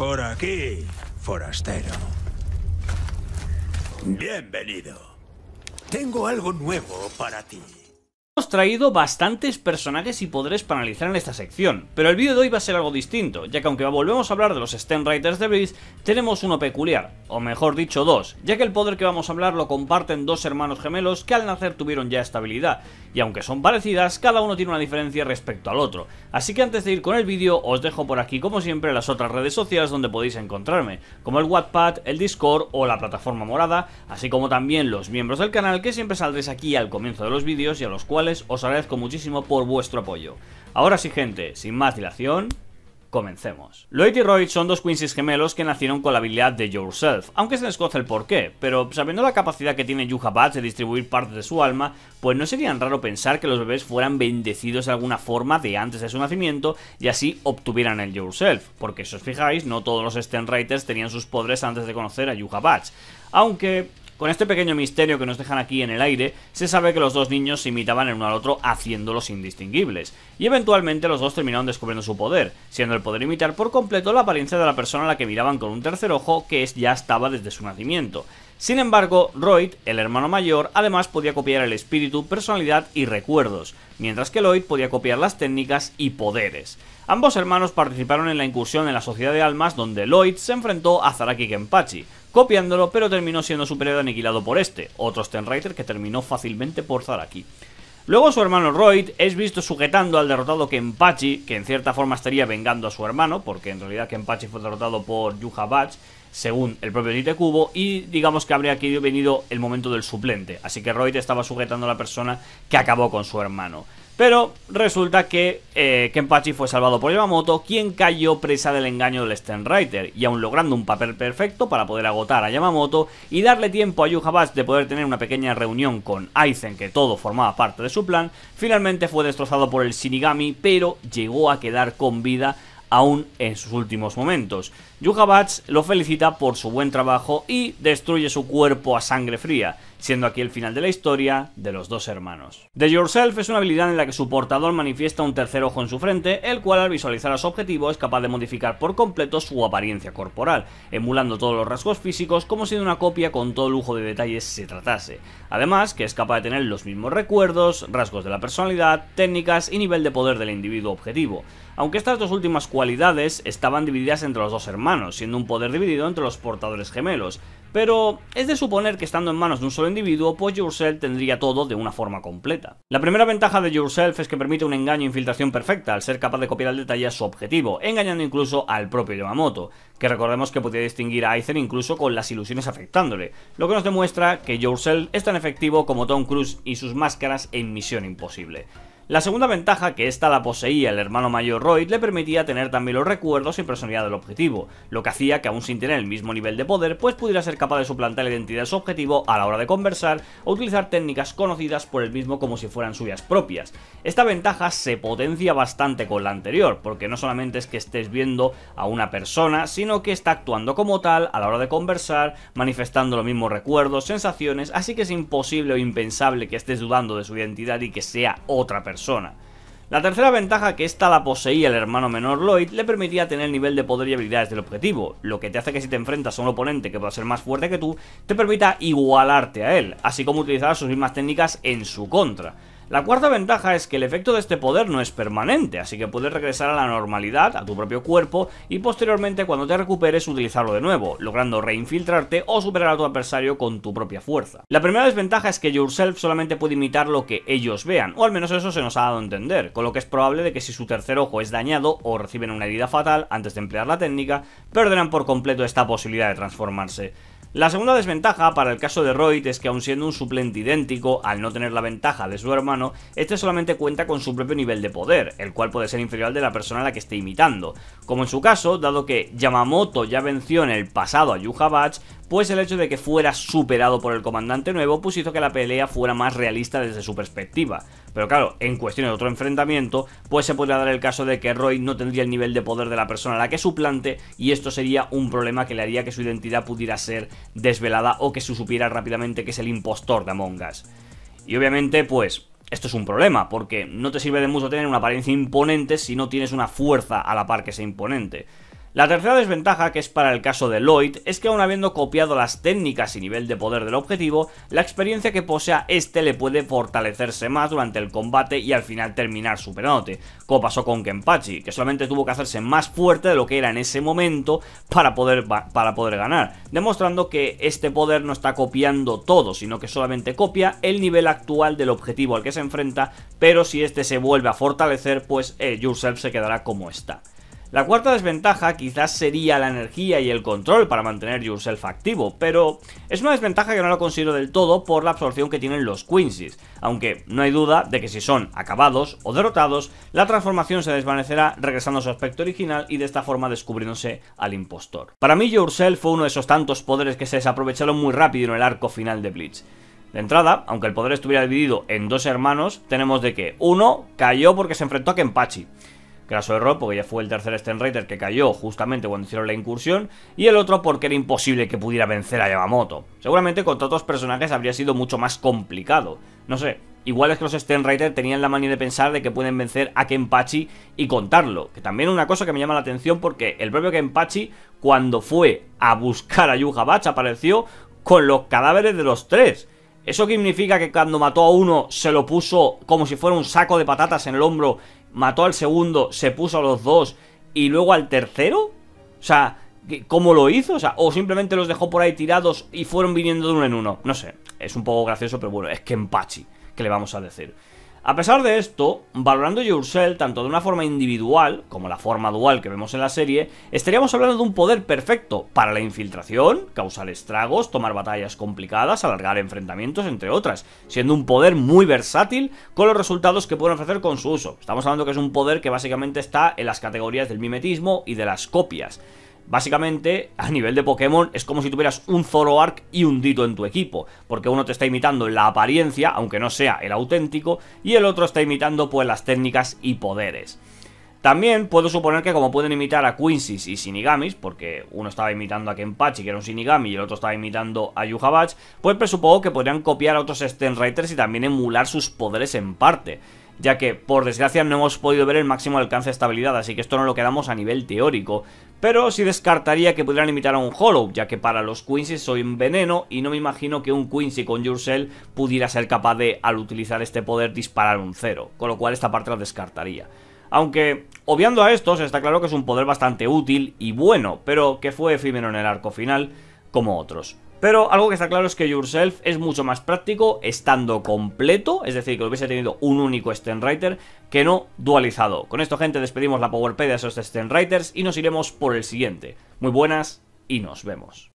Por aquí, forastero. Bienvenido. Tengo algo nuevo para ti traído bastantes personajes y poderes para analizar en esta sección, pero el vídeo de hoy va a ser algo distinto, ya que aunque volvemos a hablar de los Stem Writers de Breeze, tenemos uno peculiar, o mejor dicho dos, ya que el poder que vamos a hablar lo comparten dos hermanos gemelos que al nacer tuvieron ya esta habilidad, y aunque son parecidas, cada uno tiene una diferencia respecto al otro, así que antes de ir con el vídeo os dejo por aquí como siempre las otras redes sociales donde podéis encontrarme, como el Wattpad, el Discord o la plataforma morada, así como también los miembros del canal que siempre saldréis aquí al comienzo de los vídeos y a los cuales os agradezco muchísimo por vuestro apoyo. Ahora sí gente, sin más dilación, Comencemos. Lloyd y Roy son dos Quincy gemelos que nacieron con la habilidad de Yourself, aunque se desconoce el porqué, pero sabiendo la capacidad que tiene Yuha Bats de distribuir parte de su alma, pues no sería raro pensar que los bebés fueran bendecidos de alguna forma de antes de su nacimiento y así obtuvieran el Yourself, porque si os fijáis, no todos los Stenwriters tenían sus poderes antes de conocer a Yuha Bats, aunque con este pequeño misterio que nos dejan aquí en el aire, se sabe que los dos niños se imitaban el uno al otro haciéndolos indistinguibles, y eventualmente los dos terminaron descubriendo su poder, siendo el poder imitar por completo la apariencia de la persona a la que miraban con un tercer ojo que ya estaba desde su nacimiento. Sin embargo, Royd, el hermano mayor, además podía copiar el espíritu, personalidad y recuerdos, mientras que Lloyd podía copiar las técnicas y poderes. Ambos hermanos participaron en la incursión en la Sociedad de Almas donde Lloyd se enfrentó a Zaraki Kenpachi, copiándolo, pero terminó siendo superado y aniquilado por este, otro Stenreiter que terminó fácilmente por Zaraki. Luego su hermano Royd es visto sujetando al derrotado Kenpachi, que en cierta forma estaría vengando a su hermano, porque en realidad Kenpachi fue derrotado por Yuha según el propio Tite Cubo, y digamos que habría aquí venido el momento del suplente, así que Royd estaba sujetando a la persona que acabó con su hermano. Pero resulta que eh, Kenpachi fue salvado por Yamamoto, quien cayó presa del engaño del Stenrider, y aún logrando un papel perfecto para poder agotar a Yamamoto y darle tiempo a Yuhabash de poder tener una pequeña reunión con Aizen, que todo formaba parte de su plan, finalmente fue destrozado por el Shinigami, pero llegó a quedar con vida aún en sus últimos momentos. Yuhabats lo felicita por su buen trabajo y destruye su cuerpo a sangre fría siendo aquí el final de la historia de los dos hermanos. The Yourself es una habilidad en la que su portador manifiesta un tercer ojo en su frente, el cual al visualizar a su objetivo es capaz de modificar por completo su apariencia corporal, emulando todos los rasgos físicos como si de una copia con todo lujo de detalles se tratase. Además, que es capaz de tener los mismos recuerdos, rasgos de la personalidad, técnicas y nivel de poder del individuo objetivo. Aunque estas dos últimas cualidades estaban divididas entre los dos hermanos, siendo un poder dividido entre los portadores gemelos, pero es de suponer que estando en manos de un solo individuo, pues Yourself tendría todo de una forma completa. La primera ventaja de Yourself es que permite un engaño e infiltración perfecta, al ser capaz de copiar al detalle a su objetivo, engañando incluso al propio Yamamoto, que recordemos que podía distinguir a Aizen incluso con las ilusiones afectándole, lo que nos demuestra que Yourself es tan efectivo como Tom Cruise y sus máscaras en Misión Imposible. La segunda ventaja, que esta la poseía el hermano mayor Roy, le permitía tener también los recuerdos y personalidad del objetivo, lo que hacía que aún sin tener el mismo nivel de poder, pues pudiera ser capaz de suplantar la identidad de su objetivo a la hora de conversar o utilizar técnicas conocidas por el mismo como si fueran suyas propias. Esta ventaja se potencia bastante con la anterior, porque no solamente es que estés viendo a una persona, sino que está actuando como tal a la hora de conversar, manifestando los mismos recuerdos, sensaciones, así que es imposible o impensable que estés dudando de su identidad y que sea otra persona. La tercera ventaja que esta la poseía el hermano menor Lloyd le permitía tener el nivel de poder y habilidades del objetivo, lo que te hace que si te enfrentas a un oponente que pueda ser más fuerte que tú, te permita igualarte a él, así como utilizar sus mismas técnicas en su contra. La cuarta ventaja es que el efecto de este poder no es permanente, así que puedes regresar a la normalidad, a tu propio cuerpo, y posteriormente cuando te recuperes utilizarlo de nuevo, logrando reinfiltrarte o superar a tu adversario con tu propia fuerza. La primera desventaja es que Yourself solamente puede imitar lo que ellos vean, o al menos eso se nos ha dado a entender, con lo que es probable de que si su tercer ojo es dañado o reciben una herida fatal antes de emplear la técnica, perderán por completo esta posibilidad de transformarse. La segunda desventaja para el caso de Royd es que aun siendo un suplente idéntico, al no tener la ventaja de su hermano, este solamente cuenta con su propio nivel de poder, el cual puede ser inferior al de la persona a la que esté imitando. Como en su caso, dado que Yamamoto ya venció en el pasado a Yuha pues el hecho de que fuera superado por el comandante nuevo pues hizo que la pelea fuera más realista desde su perspectiva. Pero claro, en cuestión de otro enfrentamiento, pues se podría dar el caso de que Roy no tendría el nivel de poder de la persona a la que suplante y esto sería un problema que le haría que su identidad pudiera ser desvelada o que se supiera rápidamente que es el impostor de Among Us. Y obviamente, pues, esto es un problema, porque no te sirve de mucho tener una apariencia imponente si no tienes una fuerza a la par que sea imponente. La tercera desventaja, que es para el caso de Lloyd, es que aun habiendo copiado las técnicas y nivel de poder del objetivo, la experiencia que posea este le puede fortalecerse más durante el combate y al final terminar superándote, como pasó con Kenpachi, que solamente tuvo que hacerse más fuerte de lo que era en ese momento para poder, para poder ganar, demostrando que este poder no está copiando todo, sino que solamente copia el nivel actual del objetivo al que se enfrenta, pero si este se vuelve a fortalecer, pues eh, Yourself se quedará como está. La cuarta desventaja quizás sería la energía y el control para mantener yourself activo, pero es una desventaja que no lo considero del todo por la absorción que tienen los Quincy's, aunque no hay duda de que si son acabados o derrotados, la transformación se desvanecerá regresando a su aspecto original y de esta forma descubriéndose al impostor. Para mí yourself fue uno de esos tantos poderes que se desaprovecharon muy rápido en el arco final de Blitz. De entrada, aunque el poder estuviera dividido en dos hermanos, tenemos de que uno cayó porque se enfrentó a Kenpachi, de error porque ya fue el tercer Sten que cayó justamente cuando hicieron la incursión, y el otro porque era imposible que pudiera vencer a Yamamoto. Seguramente contra otros personajes habría sido mucho más complicado. No sé, Igual es que los Sten tenían la manía de pensar de que pueden vencer a Kenpachi y contarlo. Que también una cosa que me llama la atención porque el propio Kenpachi, cuando fue a buscar a Yu-Ga-Bach apareció con los cadáveres de los tres. ¿Eso significa que cuando mató a uno se lo puso como si fuera un saco de patatas en el hombro mató al segundo, se puso a los dos y luego al tercero? O sea, ¿cómo lo hizo? O o simplemente los dejó por ahí tirados y fueron viniendo de uno en uno. No sé, es un poco gracioso, pero bueno, es que empachi, que le vamos a decir. A pesar de esto, valorando Yourself tanto de una forma individual como la forma dual que vemos en la serie, estaríamos hablando de un poder perfecto para la infiltración, causar estragos, tomar batallas complicadas, alargar enfrentamientos, entre otras, siendo un poder muy versátil con los resultados que pueden ofrecer con su uso. Estamos hablando que es un poder que básicamente está en las categorías del mimetismo y de las copias. Básicamente, a nivel de Pokémon, es como si tuvieras un Zoroark y un Dito en tu equipo, porque uno te está imitando la apariencia, aunque no sea el auténtico, y el otro está imitando pues las técnicas y poderes. También puedo suponer que como pueden imitar a Quincy's y Sinigamis, porque uno estaba imitando a Kenpachi, que era un Sinigami y el otro estaba imitando a Yuhabach, pues presupongo que podrían copiar a otros Stenriters y también emular sus poderes en parte ya que por desgracia no hemos podido ver el máximo alcance de estabilidad, así que esto no lo quedamos a nivel teórico. Pero sí descartaría que pudieran imitar a un Hollow, ya que para los Quincy soy un veneno y no me imagino que un Quincy con Yursel pudiera ser capaz de, al utilizar este poder, disparar un cero, con lo cual esta parte la descartaría. Aunque, obviando a estos, está claro que es un poder bastante útil y bueno, pero que fue efímero en el arco final, como otros. Pero algo que está claro es que Yourself es mucho más práctico estando completo, es decir, que hubiese tenido un único Stenwriter que no dualizado. Con esto, gente, despedimos la PowerPay de esos Stenwriters y nos iremos por el siguiente. Muy buenas y nos vemos.